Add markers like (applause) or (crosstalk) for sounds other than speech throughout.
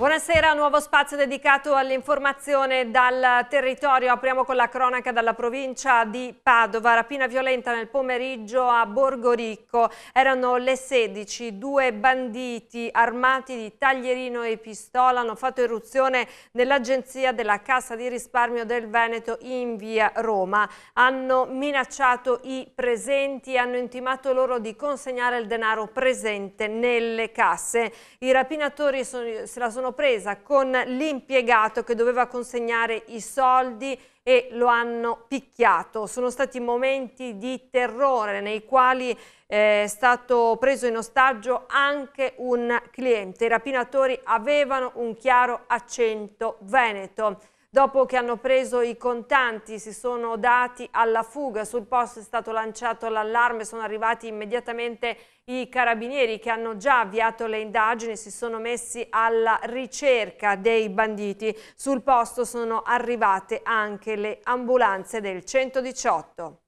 Buonasera, nuovo spazio dedicato all'informazione dal territorio. Apriamo con la cronaca dalla provincia di Padova. Rapina violenta nel pomeriggio a Borgoricco. Erano le 16, due banditi armati di taglierino e pistola hanno fatto irruzione nell'agenzia della Cassa di risparmio del Veneto in via Roma. Hanno minacciato i presenti e hanno intimato loro di consegnare il denaro presente nelle casse. I rapinatori se la sono sono presa con l'impiegato che doveva consegnare i soldi e lo hanno picchiato. Sono stati momenti di terrore nei quali eh, è stato preso in ostaggio anche un cliente. I rapinatori avevano un chiaro accento veneto. Dopo che hanno preso i contanti si sono dati alla fuga, sul posto è stato lanciato l'allarme, sono arrivati immediatamente i carabinieri che hanno già avviato le indagini, si sono messi alla ricerca dei banditi, sul posto sono arrivate anche le ambulanze del 118.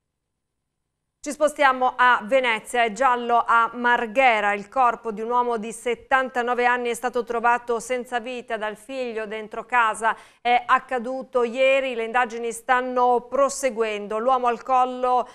Ci spostiamo a Venezia, è giallo a Marghera, il corpo di un uomo di 79 anni è stato trovato senza vita dal figlio dentro casa, è accaduto ieri, le indagini stanno proseguendo, l'uomo al collo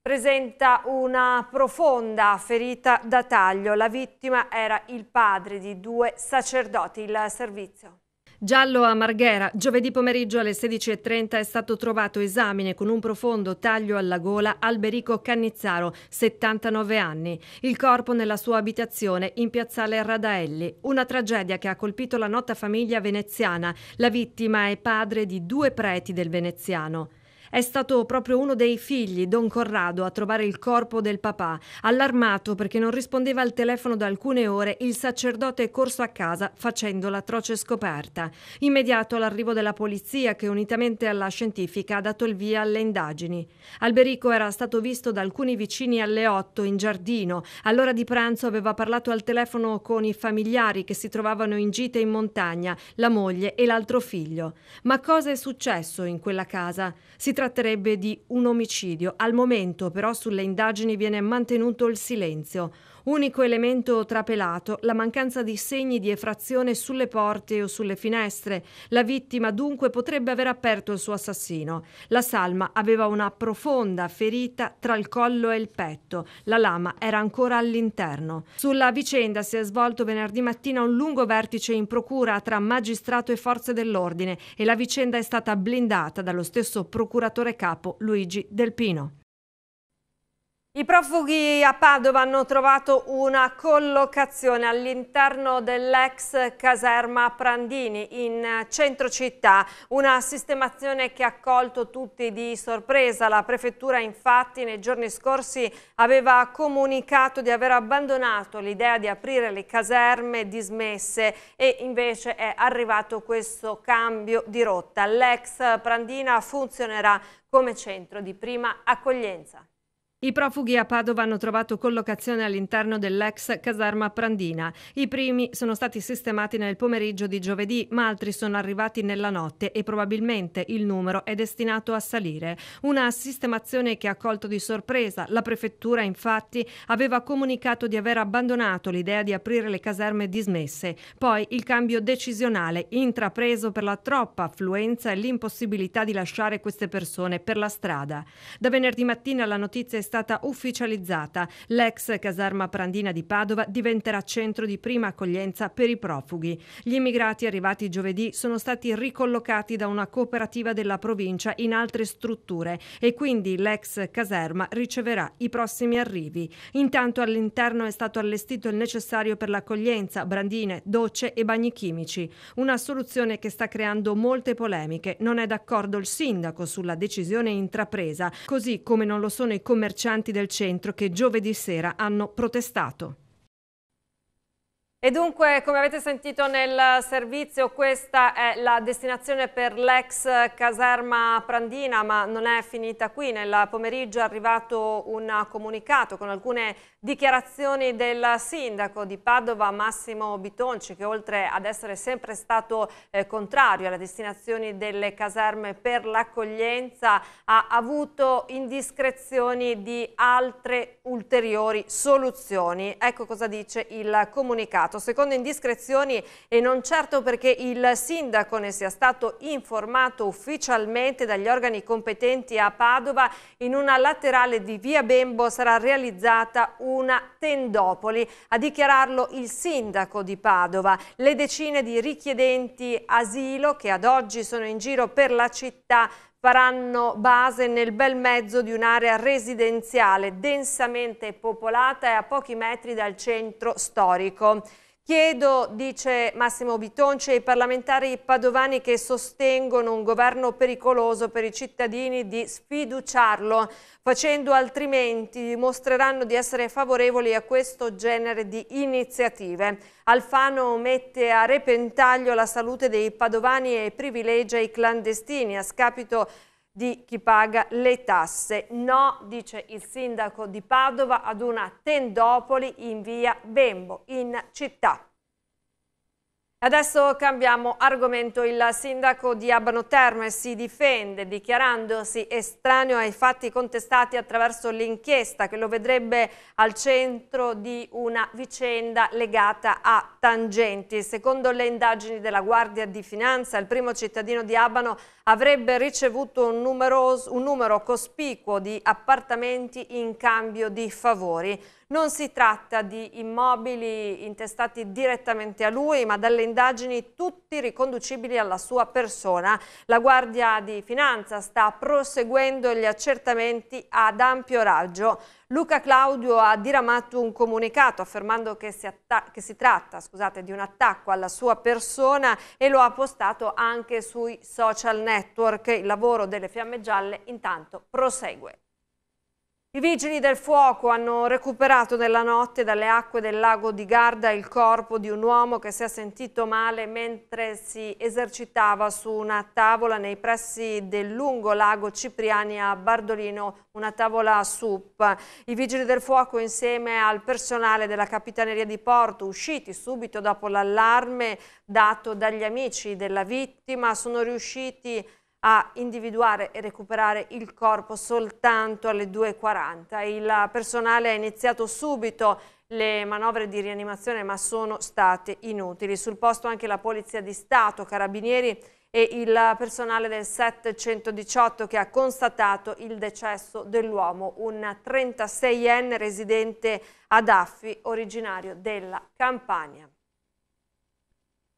presenta una profonda ferita da taglio, la vittima era il padre di due sacerdoti, il servizio. Giallo a Marghera. Giovedì pomeriggio alle 16.30 è stato trovato esamine con un profondo taglio alla gola Alberico Cannizzaro, 79 anni. Il corpo nella sua abitazione in piazzale Radaelli. Una tragedia che ha colpito la nota famiglia veneziana. La vittima è padre di due preti del veneziano. È stato proprio uno dei figli, Don Corrado, a trovare il corpo del papà. Allarmato perché non rispondeva al telefono da alcune ore, il sacerdote è corso a casa facendo l'atroce scoperta. Immediato l'arrivo della polizia che unitamente alla scientifica ha dato il via alle indagini. Alberico era stato visto da alcuni vicini alle 8 in giardino. All'ora di pranzo aveva parlato al telefono con i familiari che si trovavano in gite in montagna, la moglie e l'altro figlio. Ma cosa è successo in quella casa? Si trattava tratterebbe di un omicidio. Al momento però sulle indagini viene mantenuto il silenzio. Unico elemento trapelato, la mancanza di segni di effrazione sulle porte o sulle finestre. La vittima dunque potrebbe aver aperto il suo assassino. La salma aveva una profonda ferita tra il collo e il petto. La lama era ancora all'interno. Sulla vicenda si è svolto venerdì mattina un lungo vertice in procura tra magistrato e forze dell'ordine e la vicenda è stata blindata dallo stesso procuratore procuratore capo Luigi Del Pino. I profughi a Padova hanno trovato una collocazione all'interno dell'ex caserma Prandini in centro città, una sistemazione che ha colto tutti di sorpresa. La prefettura infatti nei giorni scorsi aveva comunicato di aver abbandonato l'idea di aprire le caserme dismesse e invece è arrivato questo cambio di rotta. L'ex Prandina funzionerà come centro di prima accoglienza. I profughi a Padova hanno trovato collocazione all'interno dell'ex caserma Prandina. I primi sono stati sistemati nel pomeriggio di giovedì, ma altri sono arrivati nella notte e probabilmente il numero è destinato a salire. Una sistemazione che ha colto di sorpresa. La prefettura infatti aveva comunicato di aver abbandonato l'idea di aprire le caserme dismesse. Poi il cambio decisionale intrapreso per la troppa affluenza e l'impossibilità di lasciare queste persone per la strada. Da venerdì mattina la notizia è stata stata ufficializzata. L'ex caserma Prandina di Padova diventerà centro di prima accoglienza per i profughi. Gli immigrati arrivati giovedì sono stati ricollocati da una cooperativa della provincia in altre strutture e quindi l'ex caserma riceverà i prossimi arrivi. Intanto all'interno è stato allestito il necessario per l'accoglienza, brandine, docce e bagni chimici. Una soluzione che sta creando molte polemiche. Non è d'accordo il sindaco sulla decisione intrapresa, così come non lo sono i commercianti commercianti del centro che giovedì sera hanno protestato. E dunque, come avete sentito nel servizio, questa è la destinazione per l'ex caserma Prandina, ma non è finita qui. Nel pomeriggio è arrivato un comunicato con alcune dichiarazioni del sindaco di Padova, Massimo Bitonci, che oltre ad essere sempre stato eh, contrario alle destinazioni delle caserme per l'accoglienza, ha avuto indiscrezioni di altre ulteriori soluzioni. Ecco cosa dice il comunicato passato, secondo indiscrezioni e non certo perché il sindaco ne sia stato informato ufficialmente dagli organi competenti a Padova, in una laterale di via Bembo sarà realizzata una tendopoli, a dichiararlo il sindaco di Padova. Le decine di richiedenti asilo che ad oggi sono in giro per la città faranno base nel bel mezzo di un'area residenziale densamente popolata e a pochi metri dal centro storico. Chiedo, dice Massimo Bitonci, ai parlamentari padovani che sostengono un governo pericoloso per i cittadini di sfiduciarlo, facendo altrimenti dimostreranno di essere favorevoli a questo genere di iniziative. Alfano mette a repentaglio la salute dei padovani e privilegia i clandestini a scapito di di chi paga le tasse. No, dice il sindaco di Padova, ad una tendopoli in via Bembo, in città. Adesso cambiamo argomento. Il sindaco di Abano Terme si difende dichiarandosi estraneo ai fatti contestati attraverso l'inchiesta che lo vedrebbe al centro di una vicenda legata a tangenti. Secondo le indagini della Guardia di Finanza, il primo cittadino di Abano avrebbe ricevuto un, numeroso, un numero cospicuo di appartamenti in cambio di favori. Non si tratta di immobili intestati direttamente a lui, ma dalle indagini indagini tutti riconducibili alla sua persona. La Guardia di Finanza sta proseguendo gli accertamenti ad ampio raggio. Luca Claudio ha diramato un comunicato affermando che si, che si tratta scusate, di un attacco alla sua persona e lo ha postato anche sui social network. Il lavoro delle Fiamme Gialle intanto prosegue. I vigili del fuoco hanno recuperato nella notte dalle acque del lago di Garda il corpo di un uomo che si è sentito male mentre si esercitava su una tavola nei pressi del lungo lago Cipriani a Bardolino, una tavola SUP. I vigili del fuoco insieme al personale della Capitaneria di Porto, usciti subito dopo l'allarme dato dagli amici della vittima, sono riusciti a a individuare e recuperare il corpo soltanto alle 2.40. Il personale ha iniziato subito le manovre di rianimazione ma sono state inutili. Sul posto anche la Polizia di Stato, Carabinieri e il personale del 718 che ha constatato il decesso dell'uomo, un 36enne residente ad Affi, originario della Campania.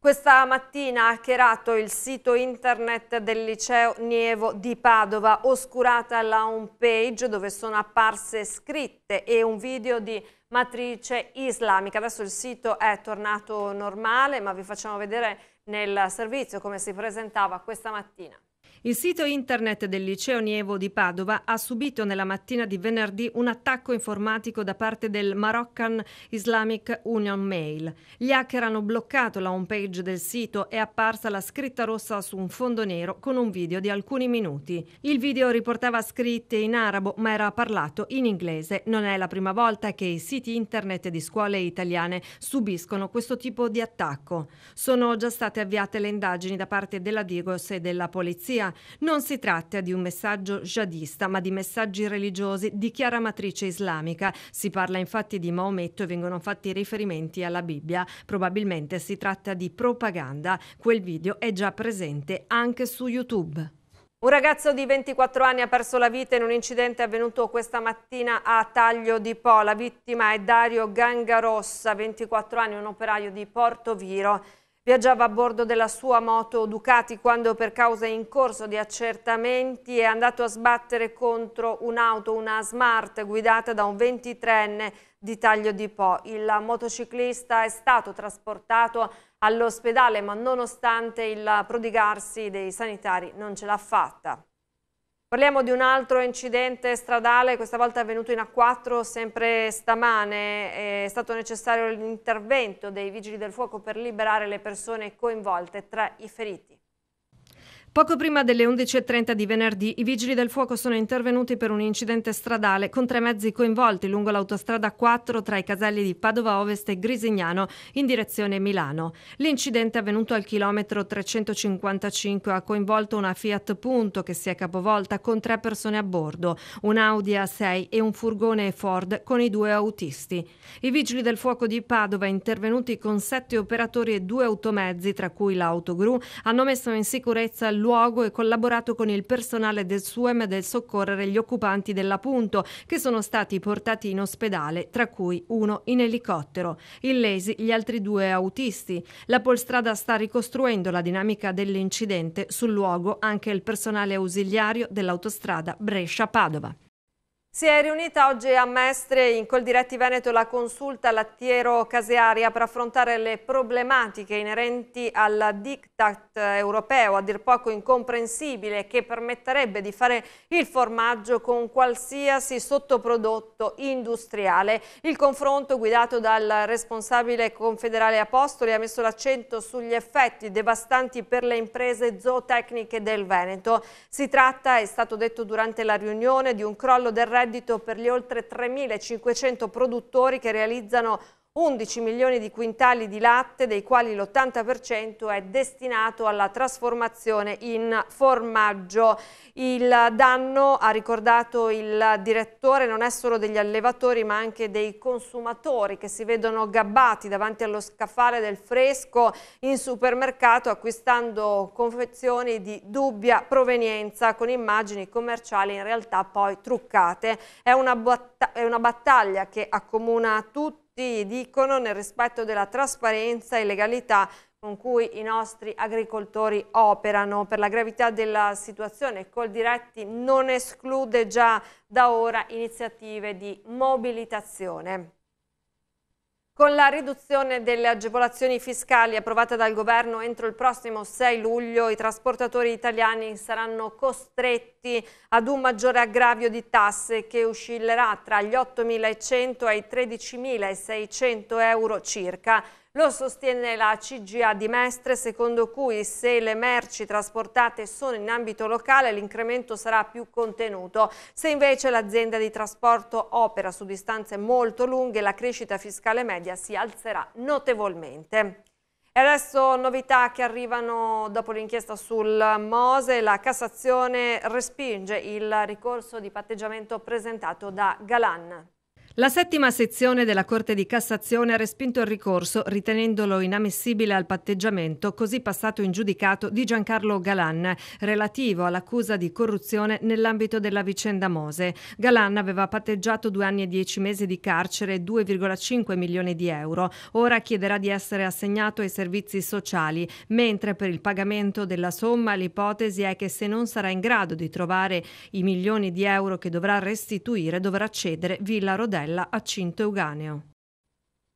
Questa mattina ha hackerato il sito internet del liceo Nievo di Padova, oscurata la homepage dove sono apparse scritte e un video di matrice islamica. Adesso il sito è tornato normale, ma vi facciamo vedere nel servizio come si presentava questa mattina. Il sito internet del liceo Nievo di Padova ha subito nella mattina di venerdì un attacco informatico da parte del Moroccan Islamic Union Mail. Gli hacker hanno bloccato la homepage del sito e è apparsa la scritta rossa su un fondo nero con un video di alcuni minuti. Il video riportava scritte in arabo ma era parlato in inglese. Non è la prima volta che i siti internet di scuole italiane subiscono questo tipo di attacco. Sono già state avviate le indagini da parte della Digos e della Polizia. Non si tratta di un messaggio jihadista, ma di messaggi religiosi di chiara matrice islamica. Si parla infatti di Maometto e vengono fatti riferimenti alla Bibbia. Probabilmente si tratta di propaganda. Quel video è già presente anche su YouTube. Un ragazzo di 24 anni ha perso la vita in un incidente avvenuto questa mattina a Taglio di Po. La vittima è Dario Gangarossa, 24 anni, un operaio di Porto Viro. Viaggiava a bordo della sua moto Ducati quando per causa in corso di accertamenti è andato a sbattere contro un'auto, una Smart, guidata da un 23enne di taglio di Po. Il motociclista è stato trasportato all'ospedale ma nonostante il prodigarsi dei sanitari non ce l'ha fatta. Parliamo di un altro incidente stradale, questa volta avvenuto in A4, sempre stamane. È stato necessario l'intervento dei vigili del fuoco per liberare le persone coinvolte tra i feriti. Poco prima delle 11.30 di venerdì i vigili del fuoco sono intervenuti per un incidente stradale con tre mezzi coinvolti lungo l'autostrada 4 tra i caselli di Padova Ovest e Grisignano in direzione Milano. L'incidente avvenuto al chilometro 355 ha coinvolto una Fiat Punto che si è capovolta con tre persone a bordo, un Audi A6 e un furgone Ford con i due autisti. I vigili del fuoco di Padova intervenuti con sette operatori e due automezzi tra cui l'autogru hanno messo in sicurezza l'ultimo luogo e collaborato con il personale del SUEM del soccorrere gli occupanti dell'appunto, che sono stati portati in ospedale, tra cui uno in elicottero. Illesi gli altri due autisti. La polstrada sta ricostruendo la dinamica dell'incidente sul luogo anche il personale ausiliario dell'autostrada Brescia-Padova. Si è riunita oggi a Mestre in Coldiretti Veneto la consulta lattiero-casearia per affrontare le problematiche inerenti al diktat europeo, a dir poco incomprensibile, che permetterebbe di fare il formaggio con qualsiasi sottoprodotto industriale. Il confronto guidato dal responsabile confederale Apostoli ha messo l'accento sugli effetti devastanti per le imprese zootecniche del Veneto. Si tratta, è stato detto durante la riunione, di un crollo del reddito reddito per gli oltre 3.500 produttori che realizzano 11 milioni di quintali di latte, dei quali l'80% è destinato alla trasformazione in formaggio. Il danno, ha ricordato il direttore, non è solo degli allevatori ma anche dei consumatori che si vedono gabbati davanti allo scaffale del fresco in supermercato acquistando confezioni di dubbia provenienza con immagini commerciali in realtà poi truccate. È una, batt è una battaglia che accomuna tutti tutti dicono nel rispetto della trasparenza e legalità con cui i nostri agricoltori operano. Per la gravità della situazione, Coldiretti non esclude già da ora iniziative di mobilitazione. Con la riduzione delle agevolazioni fiscali approvate dal governo entro il prossimo 6 luglio, i trasportatori italiani saranno costretti ad un maggiore aggravio di tasse che oscillerà tra gli 8.100 e i 13.600 euro circa. Lo sostiene la CGA di Mestre, secondo cui se le merci trasportate sono in ambito locale l'incremento sarà più contenuto. Se invece l'azienda di trasporto opera su distanze molto lunghe, la crescita fiscale media si alzerà notevolmente. E adesso novità che arrivano dopo l'inchiesta sul Mose, la Cassazione respinge il ricorso di patteggiamento presentato da Galan. La settima sezione della Corte di Cassazione ha respinto il ricorso, ritenendolo inammissibile al patteggiamento, così passato in giudicato di Giancarlo Galan, relativo all'accusa di corruzione nell'ambito della vicenda Mose. Galan aveva patteggiato due anni e dieci mesi di carcere e 2,5 milioni di euro. Ora chiederà di essere assegnato ai servizi sociali, mentre per il pagamento della somma l'ipotesi è che se non sarà in grado di trovare i milioni di euro che dovrà restituire, dovrà cedere Villa Rodelli Marcella a Cinto Euganeo.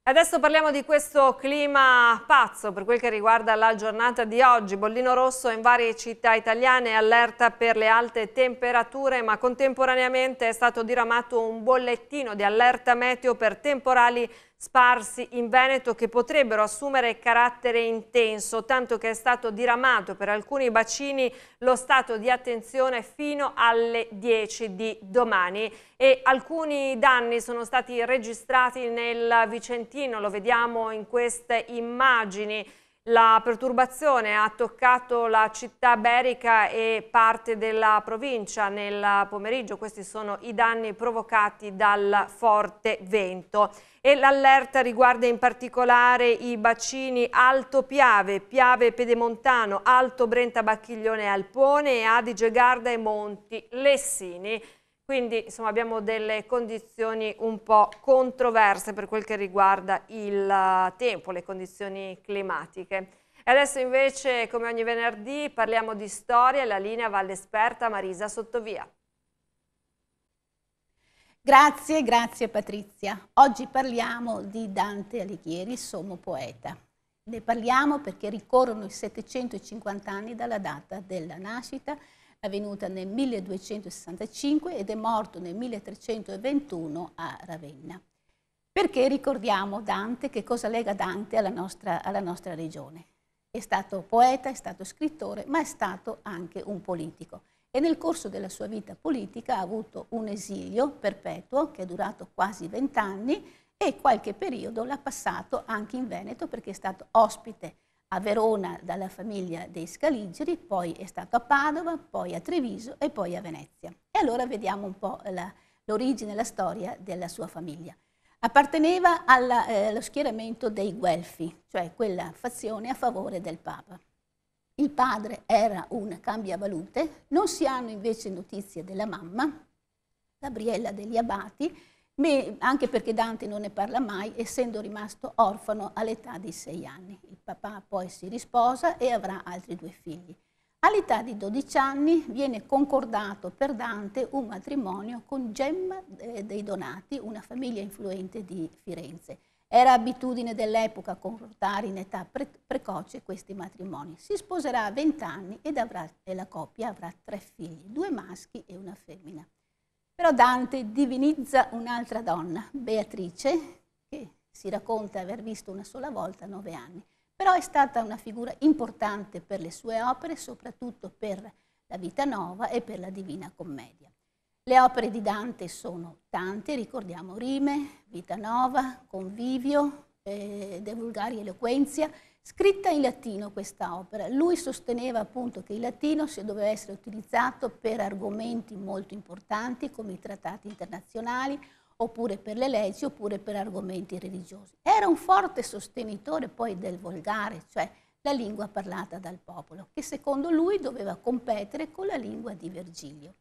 Adesso parliamo di questo clima pazzo per quel che riguarda la giornata di oggi. Bollino rosso in varie città italiane allerta per le alte temperature, ma contemporaneamente è stato diramato un bollettino di allerta meteo per temporali sparsi in Veneto che potrebbero assumere carattere intenso, tanto che è stato diramato per alcuni bacini lo stato di attenzione fino alle 10 di domani e alcuni danni sono stati registrati nel Vicentino, lo vediamo in queste immagini. La perturbazione ha toccato la città berica e parte della provincia nel pomeriggio, questi sono i danni provocati dal forte vento e l'allerta riguarda in particolare i bacini Alto Piave, Piave Pedemontano, Alto Brenta Bacchiglione Alpone e Adige Garda e Monti Lessini. Quindi insomma, abbiamo delle condizioni un po' controverse per quel che riguarda il eh, tempo, le condizioni climatiche. E adesso invece, come ogni venerdì, parliamo di storia e la linea va all'esperta Marisa Sottovia. Grazie, grazie Patrizia. Oggi parliamo di Dante Alighieri, sommo poeta. Ne parliamo perché ricorrono i 750 anni dalla data della nascita avvenuta nel 1265 ed è morto nel 1321 a Ravenna. Perché ricordiamo Dante, che cosa lega Dante alla nostra, alla nostra regione? È stato poeta, è stato scrittore, ma è stato anche un politico e nel corso della sua vita politica ha avuto un esilio perpetuo che è durato quasi vent'anni e qualche periodo l'ha passato anche in Veneto perché è stato ospite a Verona dalla famiglia dei Scaligeri, poi è stato a Padova, poi a Treviso e poi a Venezia. E allora vediamo un po' l'origine, la, la storia della sua famiglia. Apparteneva alla, eh, allo schieramento dei Guelfi, cioè quella fazione a favore del Papa. Il padre era un cambiavalute, non si hanno invece notizie della mamma, Gabriella degli Abati, Beh, anche perché Dante non ne parla mai, essendo rimasto orfano all'età di sei anni. Il papà poi si risposa e avrà altri due figli. All'età di 12 anni viene concordato per Dante un matrimonio con Gemma eh, dei Donati, una famiglia influente di Firenze. Era abitudine dell'epoca concordare in età pre precoce questi matrimoni. Si sposerà a 20 anni ed avrà, e la coppia avrà tre figli, due maschi e una femmina. Però Dante divinizza un'altra donna, Beatrice, che si racconta aver visto una sola volta a nove anni. Però è stata una figura importante per le sue opere, soprattutto per la Vita Nova e per la Divina Commedia. Le opere di Dante sono tante, ricordiamo Rime, Vita Nova, Convivio, eh, De Vulgari Eloquenzia, Scritta in latino questa opera, lui sosteneva appunto che il latino doveva essere utilizzato per argomenti molto importanti come i trattati internazionali oppure per le leggi oppure per argomenti religiosi. Era un forte sostenitore poi del volgare, cioè la lingua parlata dal popolo, che secondo lui doveva competere con la lingua di Virgilio.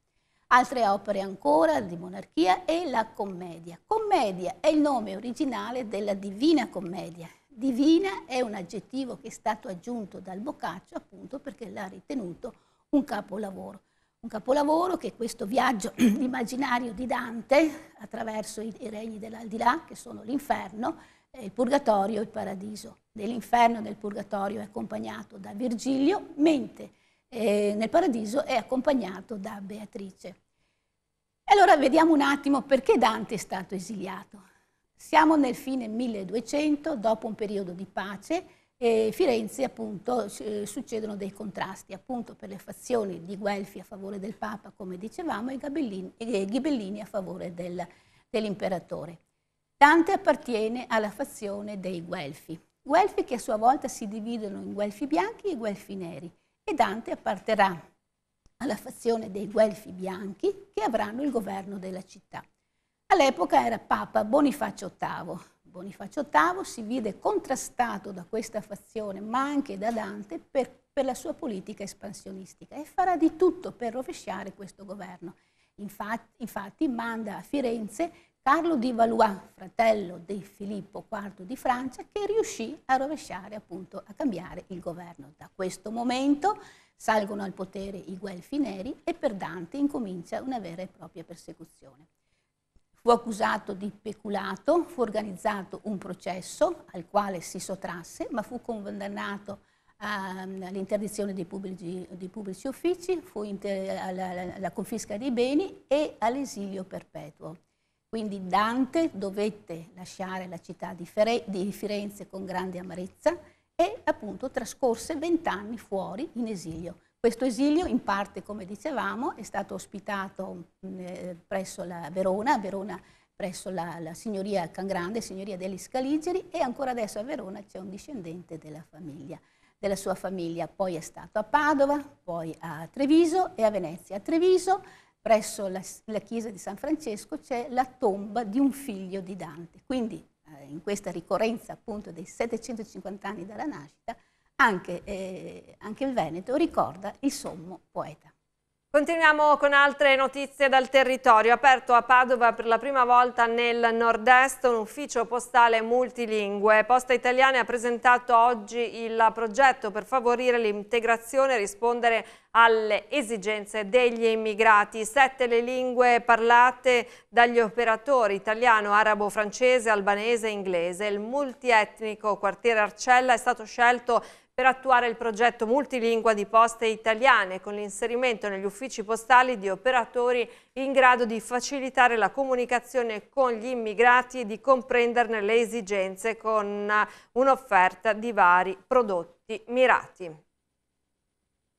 Altre opere ancora di monarchia e la commedia. Commedia è il nome originale della Divina Commedia, Divina è un aggettivo che è stato aggiunto dal Boccaccio appunto perché l'ha ritenuto un capolavoro. Un capolavoro che è questo viaggio (clears throat) immaginario di Dante attraverso i regni dell'aldilà, che sono l'inferno, il purgatorio e il paradiso. Nell'inferno e nel purgatorio è accompagnato da Virgilio, mentre eh, nel paradiso è accompagnato da Beatrice. allora vediamo un attimo perché Dante è stato esiliato. Siamo nel fine 1200, dopo un periodo di pace, e Firenze appunto eh, succedono dei contrasti appunto per le fazioni di Guelfi a favore del Papa, come dicevamo, e, Ghibellini a favore del, dell'imperatore. Dante appartiene alla fazione dei Guelfi, Guelfi che a sua volta si dividono in Guelfi bianchi e Guelfi neri, e Dante apparterà alla fazione dei Guelfi bianchi che avranno il governo della città. All'epoca era Papa Bonifacio VIII. Bonifacio VIII si vide contrastato da questa fazione, ma anche da Dante, per, per la sua politica espansionistica e farà di tutto per rovesciare questo governo. Infatti, infatti manda a Firenze Carlo di Valois, fratello di Filippo IV di Francia, che riuscì a rovesciare, appunto, a cambiare il governo. Da questo momento salgono al potere i Guelfi Neri e per Dante incomincia una vera e propria persecuzione. Fu accusato di peculato, fu organizzato un processo al quale si sottrasse, ma fu condannato ehm, all'interdizione dei pubblici, dei pubblici uffici, alla, alla confisca dei beni e all'esilio perpetuo. Quindi Dante dovette lasciare la città di, Fere, di Firenze con grande amarezza e appunto trascorse vent'anni fuori in esilio. Questo esilio in parte, come dicevamo, è stato ospitato mm, eh, presso la Verona, Verona presso la, la signoria Cangrande, signoria degli Scaligeri e ancora adesso a Verona c'è un discendente della famiglia della sua famiglia, poi è stato a Padova, poi a Treviso e a Venezia. A Treviso, presso la, la chiesa di San Francesco, c'è la tomba di un figlio di Dante. Quindi, eh, in questa ricorrenza appunto dei 750 anni dalla nascita, anche, eh, anche il Veneto ricorda il sommo poeta. Continuiamo con altre notizie dal territorio. Aperto a Padova per la prima volta nel nord-est un ufficio postale multilingue. Posta Italiana ha presentato oggi il progetto per favorire l'integrazione e rispondere alle esigenze degli immigrati. Sette le lingue parlate dagli operatori italiano, arabo, francese, albanese e inglese. Il multietnico quartiere Arcella è stato scelto per attuare il progetto multilingua di poste italiane con l'inserimento negli uffici postali di operatori in grado di facilitare la comunicazione con gli immigrati e di comprenderne le esigenze con un'offerta di vari prodotti mirati.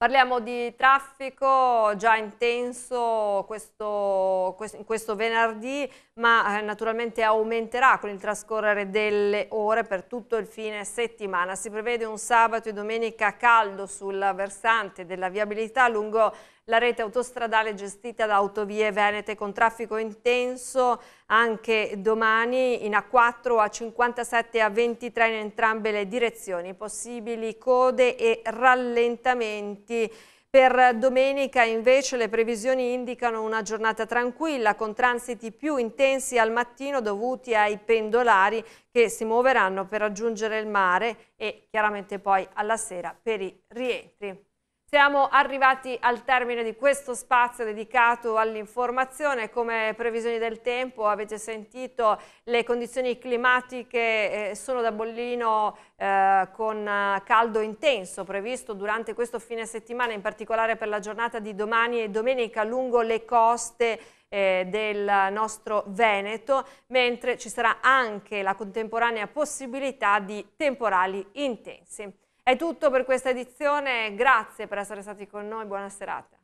Parliamo di traffico già intenso questo, questo, venerdì, ma eh, naturalmente aumenterà con il trascorrere delle ore per tutto il fine settimana. Si prevede un sabato e domenica caldo sul versante della viabilità lungo la rete autostradale gestita da Autovie Venete con traffico intenso anche domani in A4 a 57 e a 23 in entrambe le direzioni, possibili code e rallentamenti. Per domenica invece le previsioni indicano una giornata tranquilla con transiti più intensi al mattino dovuti ai pendolari che si muoveranno per raggiungere il mare e chiaramente poi alla sera per i rientri. Siamo arrivati al termine di questo spazio dedicato all'informazione, come previsioni del tempo avete sentito le condizioni climatiche eh, sono da bollino eh, con eh, caldo intenso previsto durante questo fine settimana, in particolare per la giornata di domani e domenica lungo le coste eh, del nostro Veneto, mentre ci sarà anche la contemporanea possibilità di temporali intensi. È tutto per questa edizione, grazie per essere stati con noi, buona serata.